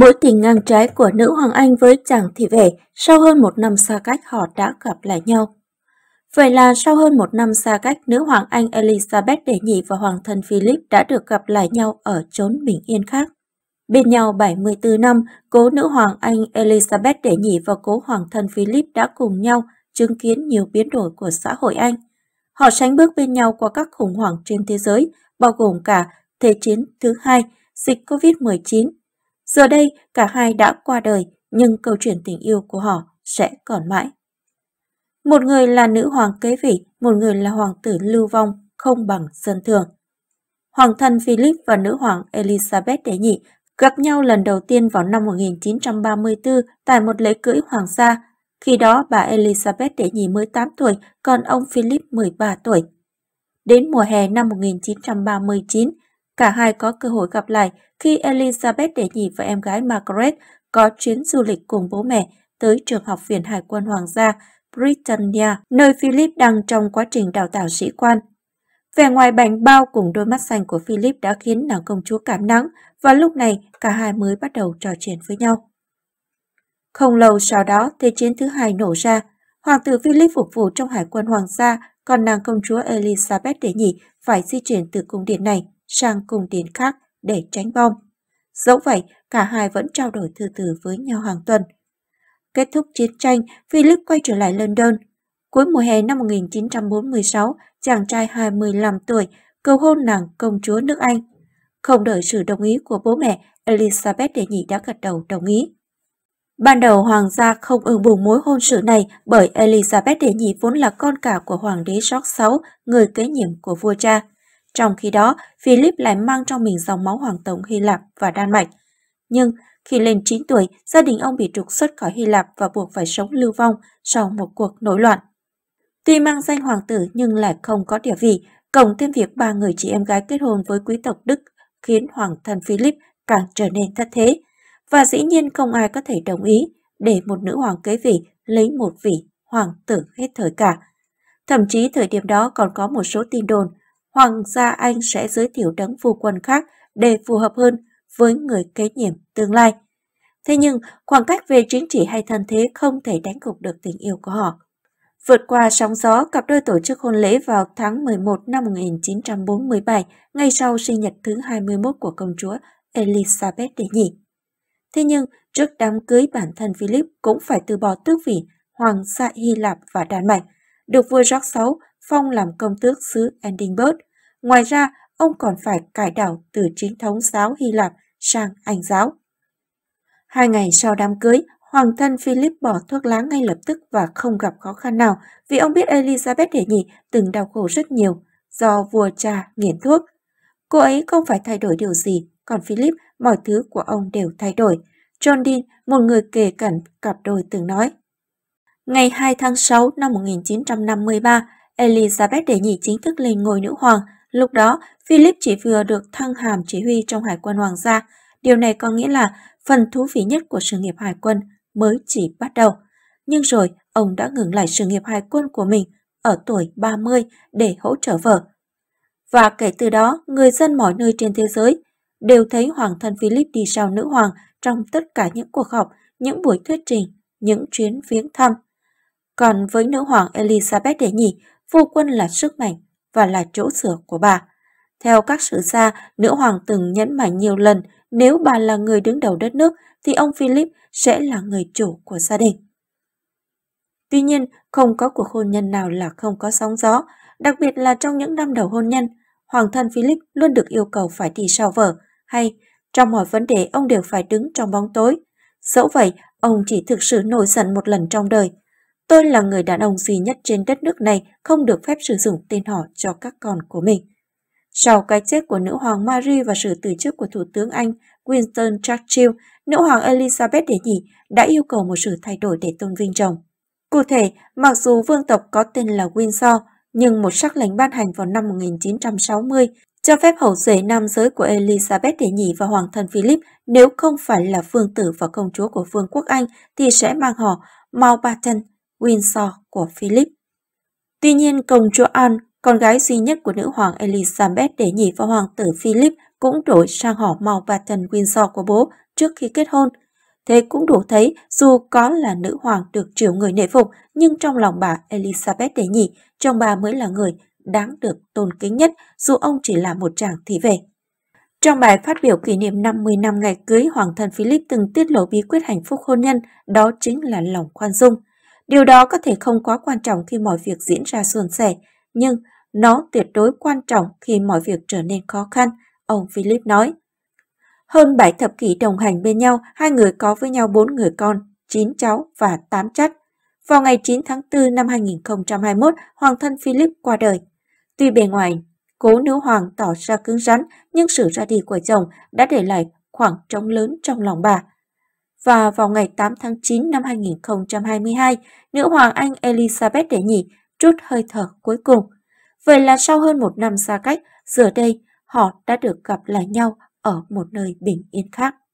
mỗi tình ngang trái của nữ Hoàng Anh với chàng thị vệ sau hơn một năm xa cách họ đã gặp lại nhau. Vậy là sau hơn một năm xa cách, nữ Hoàng Anh Elizabeth Đệ Nhị và Hoàng thân Philip đã được gặp lại nhau ở chốn bình yên khác. Bên nhau 74 năm, cố nữ Hoàng Anh Elizabeth Đệ Nhị và cố Hoàng thân Philip đã cùng nhau chứng kiến nhiều biến đổi của xã hội Anh. Họ sánh bước bên nhau qua các khủng hoảng trên thế giới, bao gồm cả Thế chiến thứ hai, dịch COVID-19, Giờ đây, cả hai đã qua đời, nhưng câu chuyện tình yêu của họ sẽ còn mãi. Một người là nữ hoàng kế vị, một người là hoàng tử lưu vong, không bằng dân thường. Hoàng thân Philip và nữ hoàng Elizabeth đệ nhị gặp nhau lần đầu tiên vào năm 1934 tại một lễ cưỡi hoàng gia. Khi đó bà Elizabeth đệ nhị mới 18 tuổi, còn ông Philip 13 tuổi. Đến mùa hè năm 1939, Cả hai có cơ hội gặp lại khi Elizabeth Đệ Nhị và em gái Margaret có chuyến du lịch cùng bố mẹ tới trường học viện Hải quân Hoàng gia Britannia, nơi Philip đang trong quá trình đào tạo sĩ quan. Vẻ ngoài bánh bao cùng đôi mắt xanh của Philip đã khiến nàng công chúa cảm nắng và lúc này cả hai mới bắt đầu trò chuyện với nhau. Không lâu sau đó, Thế chiến thứ hai nổ ra. Hoàng tử Philip phục vụ trong hải quân hoàng gia, còn nàng công chúa Elizabeth Đệ Nhị phải di chuyển từ cung điện này sang cùng tiến khác để tránh bom. Dẫu vậy, cả hai vẫn trao đổi thư từ với nhau hàng tuần. Kết thúc chiến tranh, Philip quay trở lại London. Cuối mùa hè năm 1946, chàng trai 25 tuổi cầu hôn nàng công chúa nước Anh. Không đợi sự đồng ý của bố mẹ, Elizabeth Đệ Nhị đã gật đầu đồng ý. Ban đầu hoàng gia không ưng bụng mối hôn sự này bởi Elizabeth Đệ Nhị vốn là con cả của hoàng đế George VI, người kế nhiệm của vua cha. Trong khi đó, Philip lại mang trong mình dòng máu hoàng tộc Hy Lạp và Đan Mạch. Nhưng khi lên 9 tuổi, gia đình ông bị trục xuất khỏi Hy Lạp và buộc phải sống lưu vong sau một cuộc nổi loạn. Tuy mang danh hoàng tử nhưng lại không có địa vị, cộng thêm việc ba người chị em gái kết hôn với quý tộc Đức khiến hoàng thân Philip càng trở nên thất thế. Và dĩ nhiên không ai có thể đồng ý để một nữ hoàng kế vị lấy một vị hoàng tử hết thời cả. Thậm chí thời điểm đó còn có một số tin đồn Hoàng gia Anh sẽ giới thiệu đấng phu quân khác để phù hợp hơn với người kế nhiệm tương lai. Thế nhưng, khoảng cách về chính trị hay thân thế không thể đánh gục được tình yêu của họ. Vượt qua sóng gió, cặp đôi tổ chức hôn lễ vào tháng 11 năm 1947, ngay sau sinh nhật thứ 21 của công chúa Elizabeth đệ nhị. Thế nhưng, trước đám cưới bản thân Philip cũng phải từ bỏ tước vị Hoàng gia Hy Lạp và Đan Mạch, được vua George VI phong làm công tước xứ Edinburgh Ngoài ra, ông còn phải cải đảo từ chính thống giáo Hy Lạp sang Anh giáo. Hai ngày sau đám cưới, hoàng thân Philip bỏ thuốc lá ngay lập tức và không gặp khó khăn nào vì ông biết Elizabeth đệ nhị từng đau khổ rất nhiều do vua cha nghiện thuốc. Cô ấy không phải thay đổi điều gì, còn Philip, mọi thứ của ông đều thay đổi. John Dean, một người kể cẩn cặp đôi từng nói. Ngày 2 tháng 6 năm 1953, Elizabeth đệ nhị chính thức lên ngôi nữ hoàng Lúc đó, Philip chỉ vừa được thăng hàm chỉ huy trong Hải quân Hoàng gia. Điều này có nghĩa là phần thú vị nhất của sự nghiệp Hải quân mới chỉ bắt đầu. Nhưng rồi, ông đã ngừng lại sự nghiệp Hải quân của mình ở tuổi 30 để hỗ trợ vợ. Và kể từ đó, người dân mọi nơi trên thế giới đều thấy Hoàng thân Philip đi sau nữ hoàng trong tất cả những cuộc họp, những buổi thuyết trình, những chuyến viếng thăm. Còn với nữ hoàng Elizabeth đệ nhị, phu quân là sức mạnh và là chỗ sửa của bà. Theo các sử gia, nữ hoàng từng nhấn mạnh nhiều lần nếu bà là người đứng đầu đất nước thì ông Philip sẽ là người chủ của gia đình. Tuy nhiên, không có cuộc hôn nhân nào là không có sóng gió, đặc biệt là trong những năm đầu hôn nhân, hoàng thân Philip luôn được yêu cầu phải thì sau vở, hay trong mọi vấn đề ông đều phải đứng trong bóng tối. Dẫu vậy, ông chỉ thực sự nổi giận một lần trong đời – Tôi là người đàn ông duy nhất trên đất nước này không được phép sử dụng tên họ cho các con của mình. Sau cái chết của nữ hoàng Marie và sự từ chức của Thủ tướng Anh Winston Churchill, nữ hoàng Elizabeth đệ nhị đã yêu cầu một sự thay đổi để tôn vinh chồng. Cụ thể, mặc dù vương tộc có tên là Windsor, nhưng một sắc lệnh ban hành vào năm 1960 cho phép hậu duệ nam giới của Elizabeth đệ nhị và hoàng thân Philip nếu không phải là vương tử và công chúa của vương quốc Anh thì sẽ mang họ Mountbatten Windsor của Philip. Tuy nhiên, công chúa Anne, con gái duy nhất của nữ hoàng Elizabeth để nhị và hoàng tử Philip cũng đổi sang họ màu Baton Windsor của bố trước khi kết hôn. Thế cũng đủ thấy dù có là nữ hoàng được triệu người nể phục nhưng trong lòng bà Elizabeth đệ nhị, chồng bà mới là người đáng được tôn kính nhất dù ông chỉ là một chàng thị vệ. Trong bài phát biểu kỷ niệm 50 năm ngày cưới, Hoàng thân Philip từng tiết lộ bí quyết hạnh phúc hôn nhân, đó chính là lòng khoan dung. Điều đó có thể không quá quan trọng khi mọi việc diễn ra suôn sẻ, nhưng nó tuyệt đối quan trọng khi mọi việc trở nên khó khăn, ông Philip nói. Hơn 7 thập kỷ đồng hành bên nhau, hai người có với nhau 4 người con, 9 cháu và 8 chắt. Vào ngày 9 tháng 4 năm 2021, hoàng thân Philip qua đời. Tuy bề ngoài, cố nữ hoàng tỏ ra cứng rắn, nhưng sự ra đi của chồng đã để lại khoảng trống lớn trong lòng bà và vào ngày 8 tháng 9 năm 2022, nữ hoàng Anh Elizabeth đệ nhị chút hơi thở cuối cùng. Vậy là sau hơn một năm xa cách, giờ đây họ đã được gặp lại nhau ở một nơi bình yên khác.